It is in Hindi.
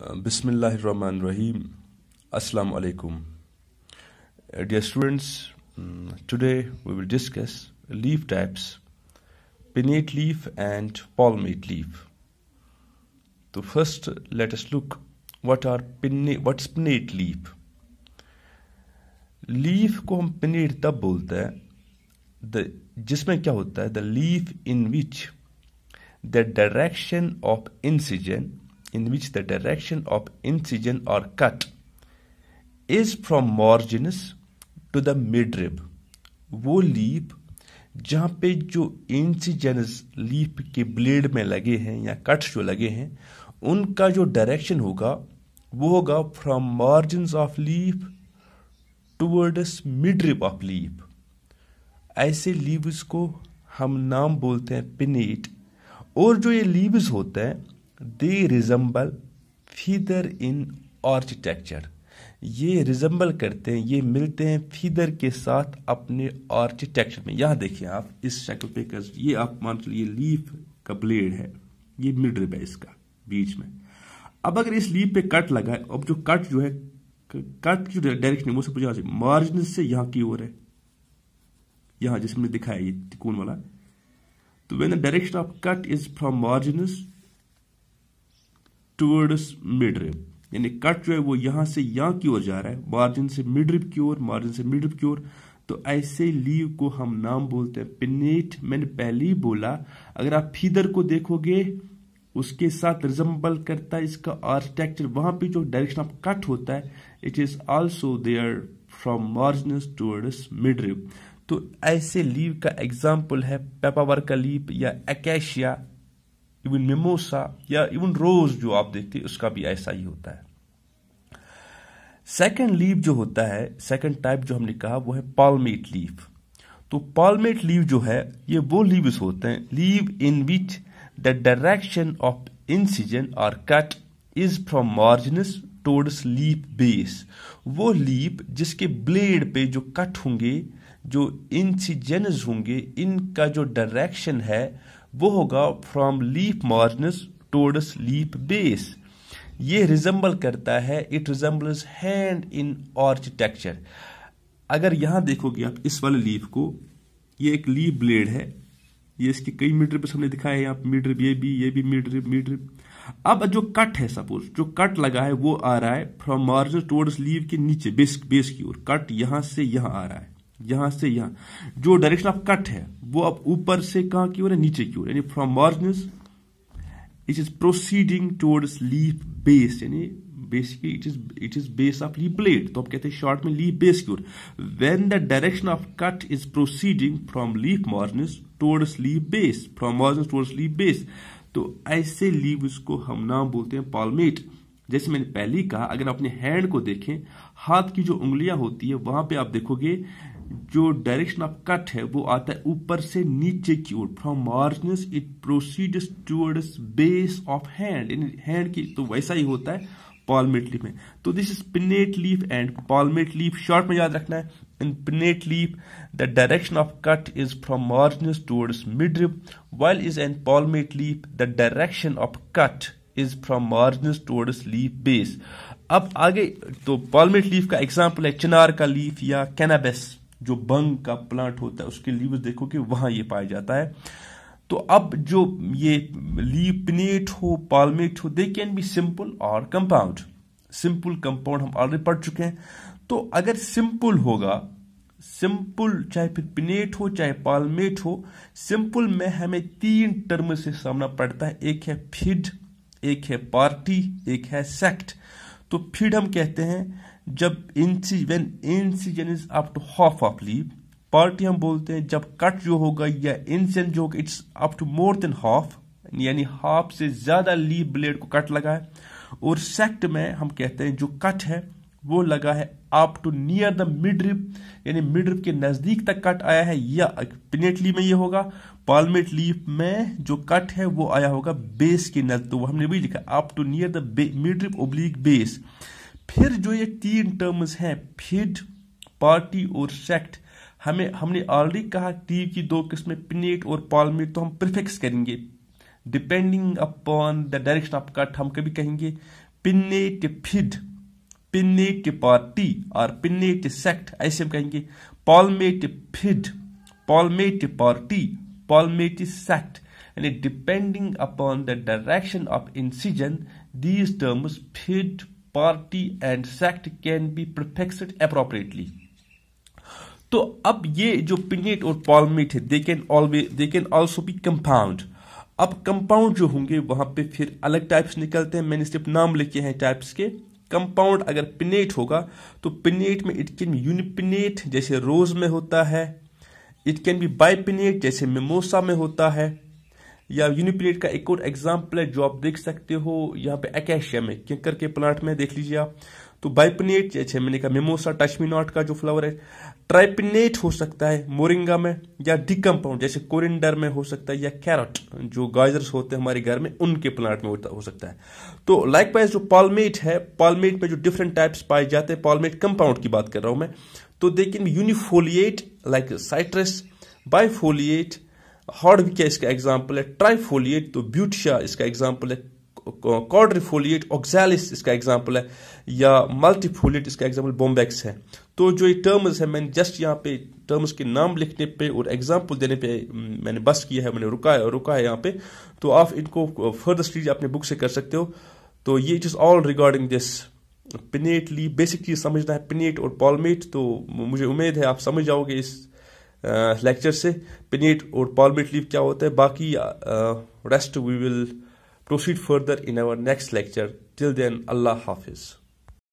बिसमिल्लाहमान रहीम अस्सलाम वालेकुम dear students today we will discuss leaf types pinnate leaf and palmate leaf तो first let us look what are pinnate what is pinnate leaf leaf को हम पिनेट तब बोलते हैं द जिसमें क्या होता है the leaf in which the direction of incision in which the direction of incision or cut is from margins to the midrib वो लीप जहाँ पे जो इंसिजनस लीप के ब्लेड में लगे हैं या कट्स जो लगे हैं उनका जो डायरेक्शन होगा वो होगा from margin of leaf towards midrib of leaf ऐसे लीव्स को हम नाम बोलते हैं पिनेट और जो ये लीव्स होते हैं they resemble feather in architecture ये रिजम्बल करते हैं ये मिलते हैं फीदर के साथ अपने आर्किटेक्चर में यहाँ देखिए आप इस शक्ल पे कर ये आप मान चलिए लीफ का ब्लेड है ये मिड रिब है इसका बीच में अब अगर इस लीफ पे कट लगाए अब जो कट जो है कट जो डायरेक्शन है वो सब यहां से मार्जिन से यहां की ओर है यहां जिसमें दिखाया ये तिकोन वाला तो when the direction of cut is from margins towards midrib यानी कट जो है वो यहां से यहाँ की ओर जा रहा है मार्जिन से मिडरिप की ओर मार्जिन से मिडरिप की ओर तो ऐसे लीव को हम नाम बोलते हैं पिनेट मैंने पहले ही बोला अगर आप फीदर को देखोगे उसके साथ रिजम्बल करता है इसका आर्किटेक्चर वहां पे जो डायरेक्शन ऑफ कट होता है it is also there from margins towards midrib तो ऐसे लीव का एग्जाम्पल है पेपावर का लीव या एकेशिया इवन मिमोसा या इवन रोज जो आप देखते हैं उसका भी ऐसा ही होता है सेकेंड लीव जो होता है सेकेंड टाइप जो हमने कहा वो है पालमेट लीव तो पालमेट लीव जो है ये वो लीव्स होते हैं leaf in which the direction of incision और cut is from margins towards leaf base वो लीप जिसके ब्लेड पे जो कट होंगे जो इंसिजेंस होंगे इनका जो डायरेक्शन है वो होगा from leaf margins towards leaf base ये रिजम्बल करता है it resembles hand in architecture अगर यहां देखोगे आप इस वाले लीफ को ये एक लीफ ब्लेड है ये इसके कई मीटर पर हमने दिखाया है आप मीटर ये भी ये भी मीटर मीटर अब जो कट है सपोज जो कट लगा है वो आ रहा है फ्रॉम मार्जिन टूवर्ड्स लीव के नीचे बेस बेस की ओर कट यहां से यहां आ रहा है यहां से यहां जो डायरेक्शन ऑफ कट है वो अब ऊपर से कहां की ओर है नीचे की ओर यानी from margins it is proceeding towards leaf base यानी basically it is it is base of leaf blade तो आप कहते हैं शॉर्ट में लीप बेस की ओर when the direction of cut is proceeding from leaf margins towards leaf base from margins towards leaf base तो ऐसे लीव उसको हम नाम बोलते हैं पॉलमेट जैसे मैंने पहले कहा अगर अपने हैंड को देखें हाथ की जो उंगलियां होती है वहां पे आप देखोगे जो डायरेक्शन ऑफ कट है वो आता है ऊपर से नीचे की ओर from margins it proceeds towards base of hand in hand की तो वैसा ही होता है पॉलमेट लीफ में तो this is pinnate leaf and palmate leaf short में याद रखना है in pinnate leaf the direction of cut is from margins towards midrib while is in palmate leaf the direction of cut is from margins towards leaf base अब आगे तो पॉलमेट लीफ का एग्जाम्पल है चिनार का लीफ या कैनाबेस जो बंग का प्लांट होता है उसके लीव्स देखो कि वहां ये पाया जाता है तो अब जो ये लीव पिनेट हो पालमेट हो दे कैन बी सिंपल और कंपाउंड सिंपल कंपाउंड हम ऑलरेडी पढ़ चुके हैं तो अगर सिंपल होगा सिंपल चाहे फिर पिनेट हो चाहे पालमेट हो सिंपल में हमें तीन टर्म से सामना पड़ता है एक है फिड एक है पार्टी एक है सेक्ट तो फिड हम कहते हैं जब incision when incision is up to half of leaf partite हम बोलते हैं जब कट जो होगा या इंसीजन जो होगा it's up to more than half यानी हाफ से ज्यादा लीव ब्लेड को कट लगा है और सेक्ट में हम कहते हैं जो कट है वो लगा है up to near the midrib यानी मिड रिप के नजदीक तक कट आया है या पिनेटली में ये होगा पालमेट लीफ में जो कट है वो आया होगा बेस के नजदीक तो हमने भी लिखा up to near the midrib oblique base फिर जो ये तीन टर्म्स हैं फिड पार्टी और सेक्ट हमें हमने ऑलरेडी कहा टी की दो किस्में पिनेट और पॉलमेट तो हम प्रिफिक्स करेंगे depending upon the direction of cut हम कभी कहेंगे पिनेट फिड पिनेट पार्टी और पिनेट सेक्ट ऐसे हम कहेंगे palmate fid palmate partite palmate sect यानी depending upon the direction of incision these terms fid partite and sect can be prefixed appropriately तो अब ये जो पिनेट और पॉलमेट है they can always they can also be compound अब कंपाउंड जो होंगे वहां पे फिर अलग टाइप्स निकलते हैं मैंने सिर्फ नाम लिखे हैं टाइप्स के कंपाउंड अगर पिनेट होगा तो पिनेट में इट कैन यूनिपिनेट जैसे रोज में होता है इट कैन बी पिनेट जैसे मिमोसा में होता है या यूनिप्लेट का एक और एग्जाम्पल है जो आप देख सकते हो यहाँ पे एकेशिया में किंकर के प्लांट में देख लीजिए आप तो बाइपनेट जैसे मैंने कहा मेमोसा नॉट का जो फ्लावर है ट्राइपिनेट हो सकता है मोरिंगा में या डिकम्पाउंड जैसे कोरिंडर में हो सकता है या कैरट जो गाजर्स होते हैं हमारे घर में उनके प्लांट में होता हो सकता है तो लाइक वाइज जो पालमेट है पालमेट में जो डिफरेंट टाइप्स पाए जाते हैं पालमेट कंपाउंड की बात कर रहा हूं मैं तो देखिए यूनिफोलिएट लाइक साइट्रस बाइफोलिएट हार्डविकिया इसका एग्जाम्पल है ट्राइफोलिएट तो ब्यूटिया इसका एग्जाम्पल है कॉड्रीफोलिएट ऑक्सैलिस इसका एग्जाम्पल है या मल्टीफोलिएट इसका एग्जाम्पल बोम्बेक्स है तो जो ये टर्म्स है मैंने जस्ट यहाँ पे टर्म्स के नाम लिखने पे और एग्जाम्पल देने पे मैंने बस किया है मैंने रुका है रुका है यहाँ पे तो आप इनको फर्दर uh, स्टडीज अपने बुक से कर सकते हो तो ये it is all regarding this pinnately basic चीज़ समझना है पिनेट और पॉलमेट तो मुझे उम्मीद है आप समझ जाओगे इस लेक्चर से पिनेट और पॉलमेट लीव क्या होता है बाकी rest we will proceed further in our next lecture till then अल्लाह हाफिज़